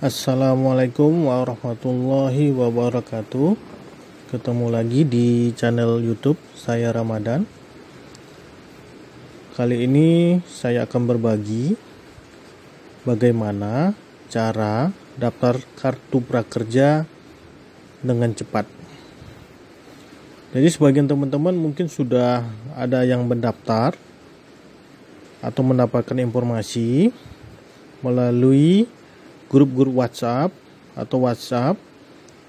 Assalamualaikum warahmatullahi wabarakatuh Ketemu lagi di channel youtube saya Ramadan Kali ini saya akan berbagi Bagaimana cara daftar kartu prakerja dengan cepat Jadi sebagian teman-teman mungkin sudah ada yang mendaftar Atau mendapatkan informasi Melalui grup-grup WhatsApp atau WhatsApp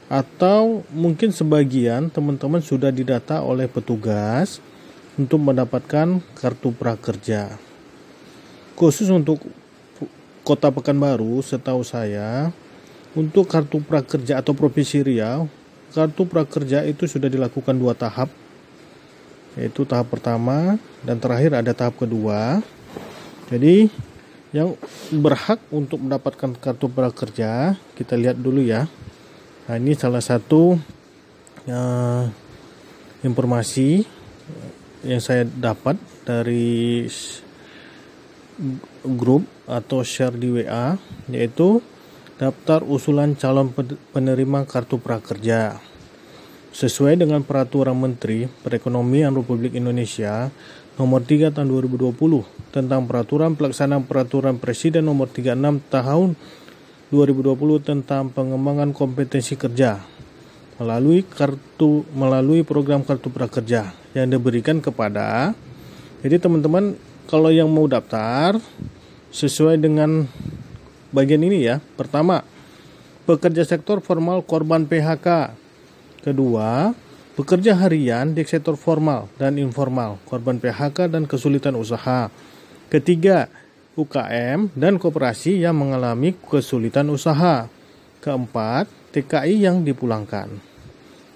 atau mungkin sebagian teman-teman sudah didata oleh petugas untuk mendapatkan kartu prakerja. Khusus untuk Kota Pekanbaru, setahu saya, untuk kartu prakerja atau Provinsi Riau, kartu prakerja itu sudah dilakukan dua tahap, yaitu tahap pertama dan terakhir ada tahap kedua. Jadi, yang berhak untuk mendapatkan kartu prakerja kita lihat dulu ya nah ini salah satu uh, informasi yang saya dapat dari grup atau share di WA yaitu daftar usulan calon penerima kartu prakerja sesuai dengan peraturan menteri perekonomian Republik Indonesia Nomor 3 Tahun 2020 tentang Peraturan Pelaksanaan Peraturan Presiden Nomor 36 Tahun 2020 tentang pengembangan kompetensi kerja melalui kartu melalui program kartu prakerja yang diberikan kepada jadi teman-teman kalau yang mau daftar sesuai dengan bagian ini ya. Pertama, pekerja sektor formal korban PHK. Kedua, bekerja harian di sektor formal dan informal, korban PHK dan kesulitan usaha. Ketiga, UKM dan koperasi yang mengalami kesulitan usaha. Keempat, TKI yang dipulangkan.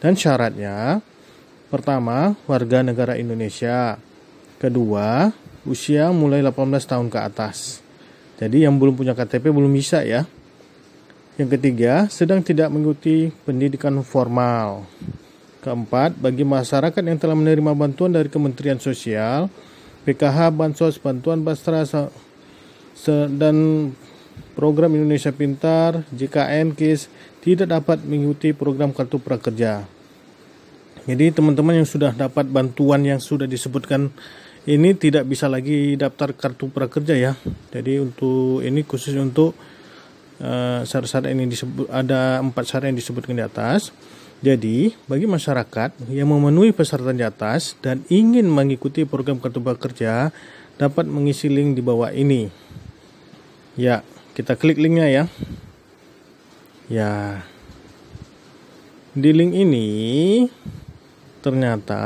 Dan syaratnya, pertama, warga negara Indonesia. Kedua, usia mulai 18 tahun ke atas. Jadi yang belum punya KTP belum bisa ya. Yang ketiga, sedang tidak mengikuti pendidikan formal. Keempat, bagi masyarakat yang telah menerima bantuan dari Kementerian Sosial, PKH, Bansos, Bantuan Basra, dan Program Indonesia Pintar, JKN, KIS, tidak dapat mengikuti program Kartu Prakerja. Jadi teman-teman yang sudah dapat bantuan yang sudah disebutkan ini tidak bisa lagi daftar kartu prakerja ya. Jadi untuk ini khusus untuk eh, syarat-syarat ini disebut ada empat syarat yang disebutkan di atas. Jadi, bagi masyarakat yang memenuhi persyaratan di atas dan ingin mengikuti program kartu kerja dapat mengisi link di bawah ini. Ya, kita klik linknya ya. Ya. Di link ini ternyata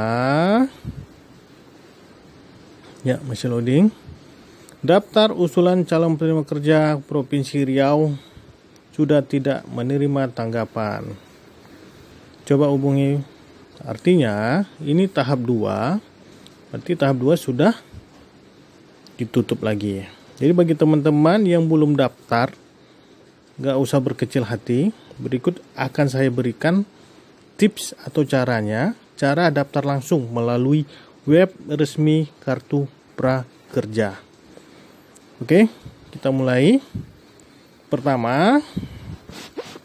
ya masih loading. Daftar usulan calon penerima kerja Provinsi Riau sudah tidak menerima tanggapan coba hubungi artinya ini tahap 2 berarti tahap 2 sudah ditutup lagi jadi bagi teman-teman yang belum daftar nggak usah berkecil hati berikut akan saya berikan tips atau caranya cara daftar langsung melalui web resmi kartu prakerja oke kita mulai pertama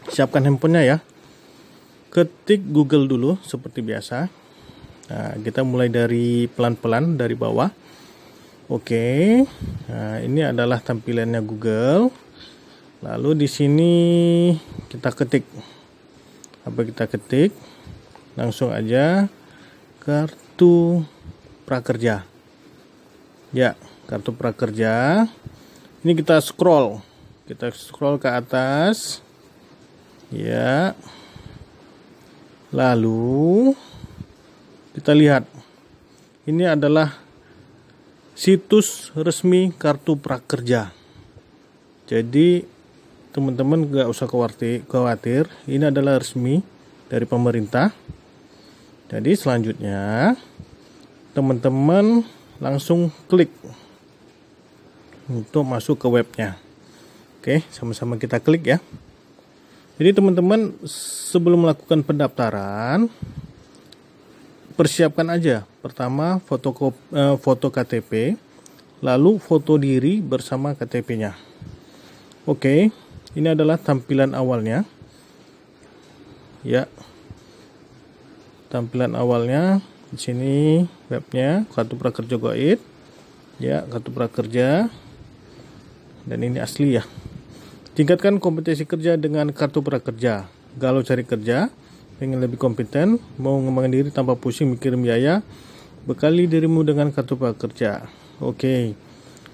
siapkan handphonenya ya ketik Google dulu seperti biasa. Nah, kita mulai dari pelan-pelan dari bawah. Oke. Okay. Nah, ini adalah tampilannya Google. Lalu di sini kita ketik apa kita ketik langsung aja kartu prakerja. Ya, kartu prakerja. Ini kita scroll. Kita scroll ke atas. Ya. Lalu kita lihat ini adalah situs resmi kartu prakerja. Jadi teman-teman nggak usah khawatir, ini adalah resmi dari pemerintah. Jadi selanjutnya teman-teman langsung klik untuk masuk ke webnya. Oke, sama-sama kita klik ya. Jadi teman-teman sebelum melakukan pendaftaran persiapkan aja pertama eh, foto foto KTP, lalu foto diri bersama KTP-nya. Oke, ini adalah tampilan awalnya. Ya. Tampilan awalnya di sini webnya kartu prakerja Goit Ya, kartu prakerja. Dan ini asli ya. Tingkatkan kompetensi kerja dengan kartu prakerja. Galau cari kerja, pengen lebih kompeten, mau ngembangin diri tanpa pusing mikir biaya, bekali dirimu dengan kartu prakerja. Oke.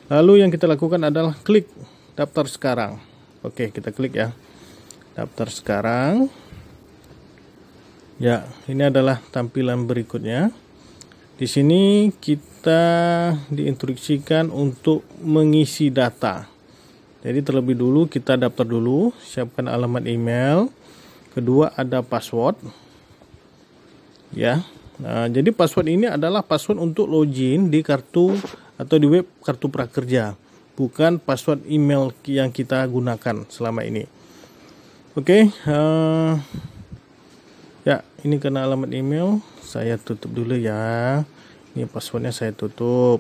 Lalu yang kita lakukan adalah klik daftar sekarang. Oke, kita klik ya. Daftar sekarang. Ya, ini adalah tampilan berikutnya. Di sini kita diinstruksikan untuk mengisi data. Jadi terlebih dulu kita daftar dulu, siapkan alamat email. Kedua ada password. Ya. Nah, jadi password ini adalah password untuk login di kartu atau di web kartu prakerja, bukan password email yang kita gunakan selama ini. Oke, uh, ya ini kena alamat email saya tutup dulu ya. Ini passwordnya saya tutup.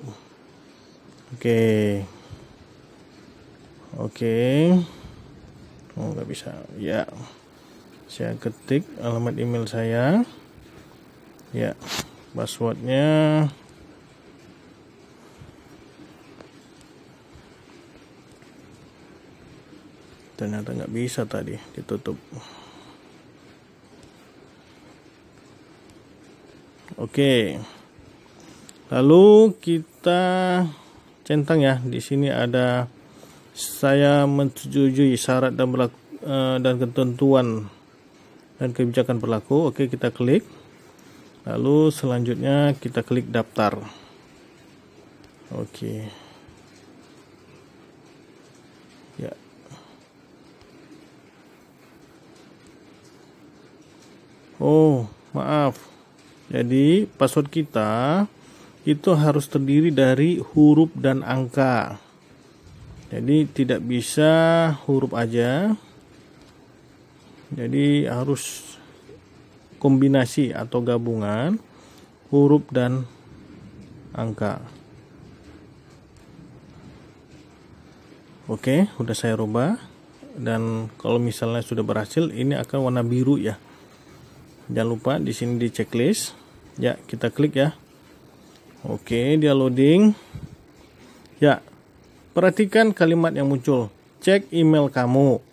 Oke. Oke. Okay. Oh, nggak bisa. Ya. Saya ketik alamat email saya. Ya. Passwordnya ternyata nggak bisa tadi ditutup oke okay. lalu kita centang ya di sini ada saya menyetujui syarat dan berlaku, eh, dan ketentuan dan kebijakan berlaku. Oke, kita klik. Lalu selanjutnya kita klik daftar. Oke. Ya. Oh, maaf. Jadi password kita itu harus terdiri dari huruf dan angka jadi tidak bisa huruf aja jadi harus kombinasi atau gabungan huruf dan angka oke sudah saya rubah dan kalau misalnya sudah berhasil ini akan warna biru ya jangan lupa di sini di checklist ya kita klik ya oke dia loading ya Perhatikan kalimat yang muncul. Cek email kamu.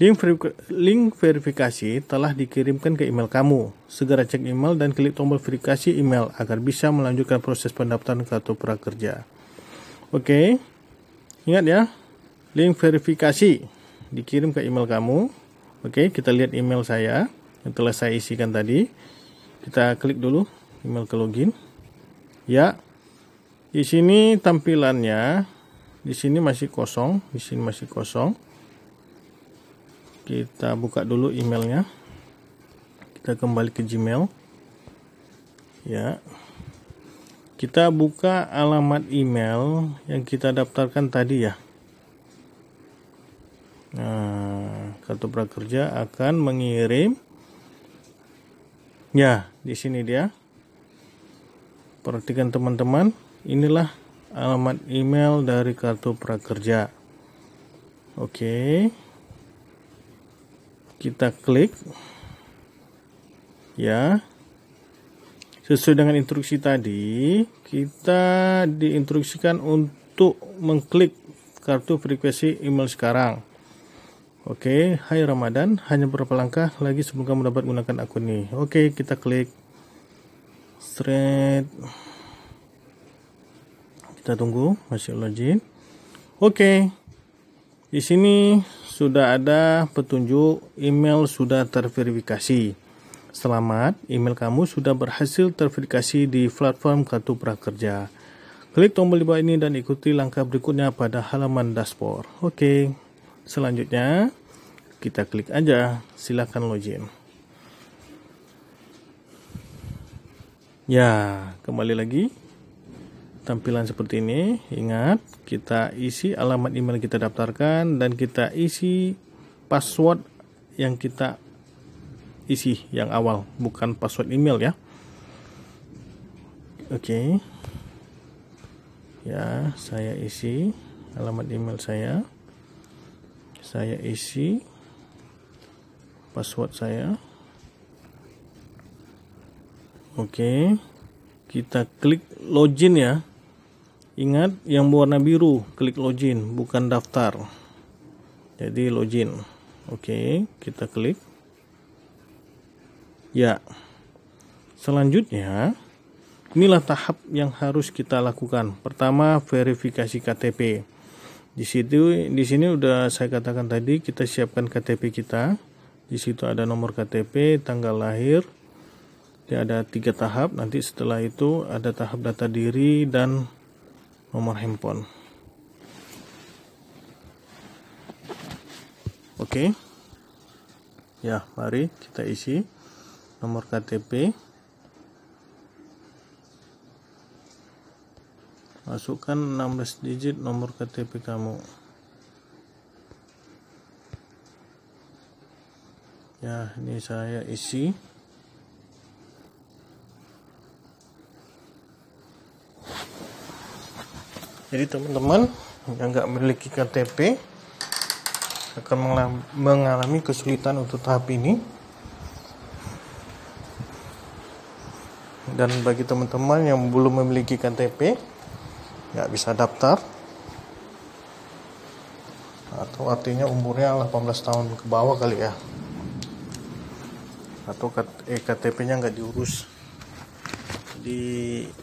Link, ver link verifikasi telah dikirimkan ke email kamu. Segera cek email dan klik tombol verifikasi email agar bisa melanjutkan proses pendaftaran kartu prakerja. Oke, ingat ya, link verifikasi dikirim ke email kamu. Oke, kita lihat email saya yang telah saya isikan tadi. Kita klik dulu email ke login. Ya, di sini tampilannya di sini masih kosong di sini masih kosong kita buka dulu emailnya kita kembali ke Gmail ya kita buka alamat email yang kita daftarkan tadi ya nah kartu prakerja akan mengirim ya di sini dia perhatikan teman-teman inilah alamat email dari kartu prakerja. Oke. Kita klik. Ya. Sesuai dengan instruksi tadi, kita diinstruksikan untuk mengklik kartu frekuensi email sekarang. Oke, hai Ramadan, hanya beberapa langkah lagi sebelum kamu dapat gunakan akun ini. Oke, kita klik. Straight. Kita tunggu, masih login. Oke. Di sini sudah ada petunjuk email sudah terverifikasi. Selamat, email kamu sudah berhasil terverifikasi di platform Kartu Prakerja. Klik tombol di bawah ini dan ikuti langkah berikutnya pada halaman dashboard. Oke. Selanjutnya, kita klik aja, silahkan login. Ya, kembali lagi tampilan seperti ini. Ingat, kita isi alamat email kita daftarkan dan kita isi password yang kita isi yang awal, bukan password email ya. Oke. Okay. Ya, saya isi alamat email saya. Saya isi password saya. Oke. Okay kita klik login ya Ingat yang berwarna biru klik login bukan daftar. Jadi login. Oke, kita klik. Ya. Selanjutnya, inilah tahap yang harus kita lakukan. Pertama, verifikasi KTP. Di situ di sini udah saya katakan tadi kita siapkan KTP kita. Di situ ada nomor KTP, tanggal lahir, dia ada tiga tahap nanti setelah itu ada tahap data diri dan nomor handphone oke okay. ya mari kita isi nomor KTP masukkan 16 digit nomor KTP kamu ya ini saya isi jadi teman-teman yang nggak memiliki KTP akan mengalami kesulitan untuk tahap ini dan bagi teman-teman yang belum memiliki KTP nggak bisa daftar atau artinya umurnya 18 tahun ke bawah kali ya atau KTP eh, nya nggak diurus jadi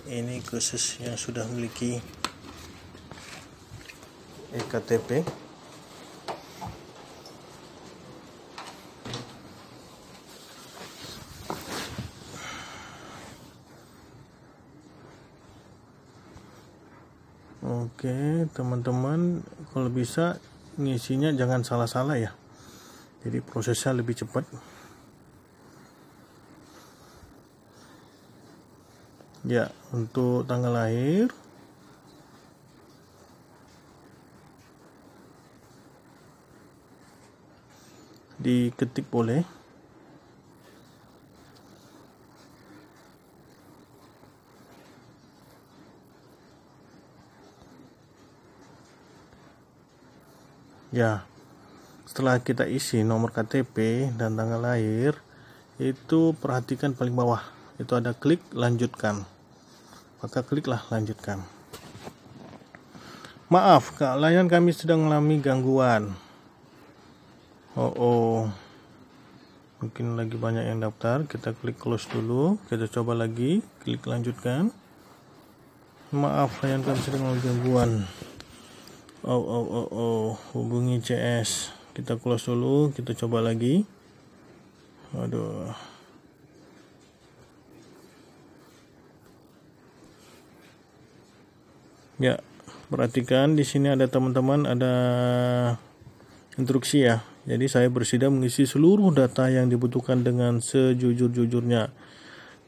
ini khusus yang sudah memiliki EKTP Oke teman-teman kalau bisa ngisinya jangan salah-salah ya jadi prosesnya lebih cepat ya untuk tanggal lahir diketik boleh ya setelah kita isi nomor KTP dan tanggal lahir itu perhatikan paling bawah itu ada klik lanjutkan maka kliklah lanjutkan maaf layanan kami sedang mengalami gangguan oh, oh mungkin lagi banyak yang daftar kita klik close dulu kita coba lagi klik lanjutkan maaf layanan kami sering mengalami gangguan oh oh oh oh hubungi CS kita close dulu kita coba lagi aduh ya perhatikan di sini ada teman-teman ada instruksi ya jadi saya bersedia mengisi seluruh data yang dibutuhkan dengan sejujur-jujurnya.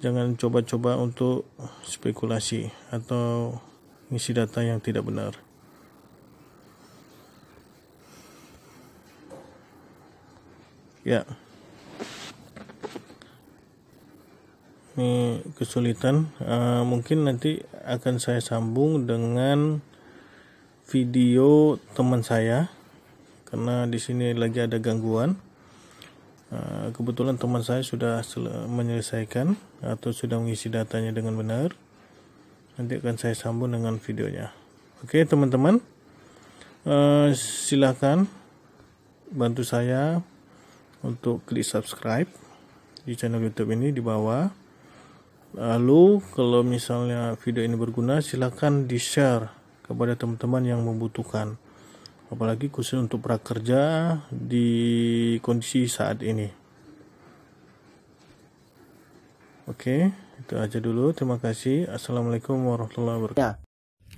Jangan coba-coba untuk spekulasi atau mengisi data yang tidak benar. Ya. Ini kesulitan. Uh, mungkin nanti akan saya sambung dengan video teman saya karena di sini lagi ada gangguan. Eh, kebetulan teman saya sudah menyelesaikan atau sudah mengisi datanya dengan benar. Nanti akan saya sambung dengan videonya. Oke teman-teman, eh, silahkan bantu saya untuk klik subscribe di channel YouTube ini di bawah. Lalu kalau misalnya video ini berguna silahkan di share kepada teman-teman yang membutuhkan apalagi khusus untuk prakerja di kondisi saat ini oke itu aja dulu terima kasih assalamualaikum warahmatullahi wabarakatuh ya.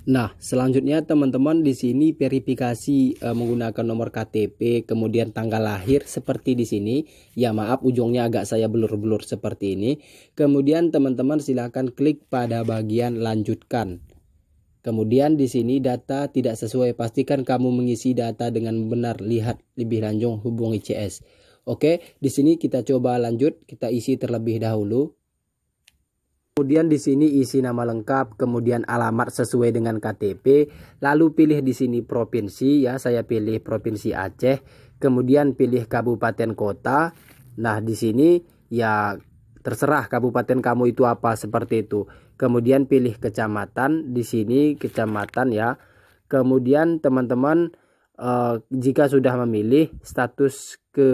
Nah, selanjutnya teman-teman di sini verifikasi e, menggunakan nomor KTP, kemudian tanggal lahir seperti di sini. Ya maaf ujungnya agak saya blur-blur seperti ini. Kemudian teman-teman silahkan klik pada bagian lanjutkan. Kemudian di sini data tidak sesuai, pastikan kamu mengisi data dengan benar. Lihat lebih lanjut hubungi CS. Oke, di sini kita coba lanjut, kita isi terlebih dahulu. Kemudian di sini isi nama lengkap, kemudian alamat sesuai dengan KTP, lalu pilih di sini provinsi ya, saya pilih provinsi Aceh, kemudian pilih kabupaten kota. Nah, di sini ya terserah kabupaten kamu itu apa seperti itu kemudian pilih kecamatan di sini kecamatan ya kemudian teman-teman eh, jika sudah memilih status ke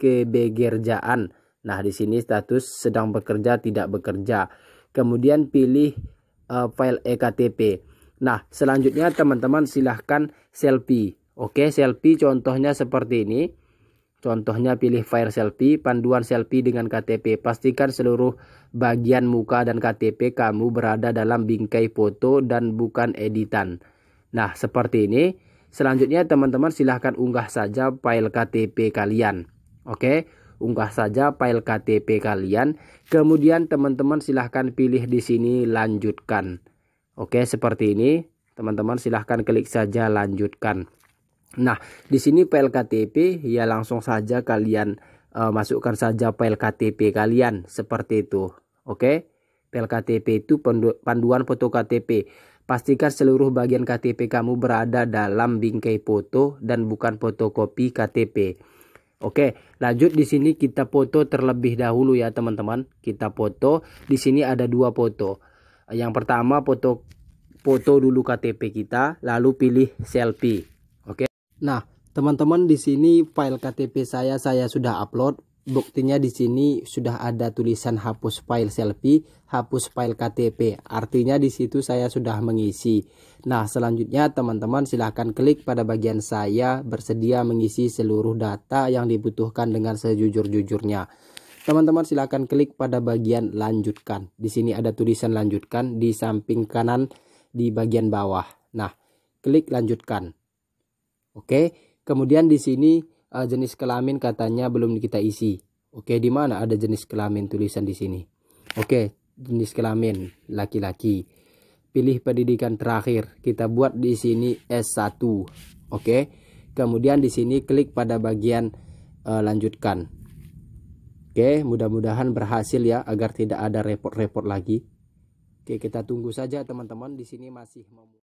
kebekerjaan nah di sini status sedang bekerja tidak bekerja kemudian pilih eh, file ektp nah selanjutnya teman-teman silahkan selfie oke selfie contohnya seperti ini Contohnya pilih file selfie, panduan selfie dengan KTP. Pastikan seluruh bagian muka dan KTP kamu berada dalam bingkai foto dan bukan editan. Nah, seperti ini. Selanjutnya teman-teman silahkan unggah saja file KTP kalian. Oke, unggah saja file KTP kalian. Kemudian teman-teman silahkan pilih di sini lanjutkan. Oke, seperti ini. Teman-teman silahkan klik saja lanjutkan. Nah, di sini file KTP ya langsung saja kalian uh, masukkan saja file KTP kalian seperti itu. Oke. File KTP itu panduan foto KTP. Pastikan seluruh bagian KTP kamu berada dalam bingkai foto dan bukan fotokopi KTP. Oke, lanjut di sini kita foto terlebih dahulu ya teman-teman. Kita foto. Di sini ada dua foto. Yang pertama foto foto dulu KTP kita, lalu pilih selfie. Nah, teman-teman di sini file KTP saya saya sudah upload. Buktinya di sini sudah ada tulisan hapus file selfie, hapus file KTP. Artinya di situ saya sudah mengisi. Nah, selanjutnya teman-teman silahkan klik pada bagian saya bersedia mengisi seluruh data yang dibutuhkan dengan sejujur-jujurnya. Teman-teman silahkan klik pada bagian lanjutkan. Di sini ada tulisan lanjutkan di samping kanan di bagian bawah. Nah, klik lanjutkan. Oke, kemudian di sini uh, jenis kelamin katanya belum kita isi. Oke, di mana ada jenis kelamin tulisan di sini? Oke, jenis kelamin laki-laki. Pilih pendidikan terakhir. Kita buat di sini S1. Oke. Kemudian di sini klik pada bagian uh, lanjutkan. Oke, mudah-mudahan berhasil ya agar tidak ada repot-repot lagi. Oke, kita tunggu saja teman-teman di sini masih mau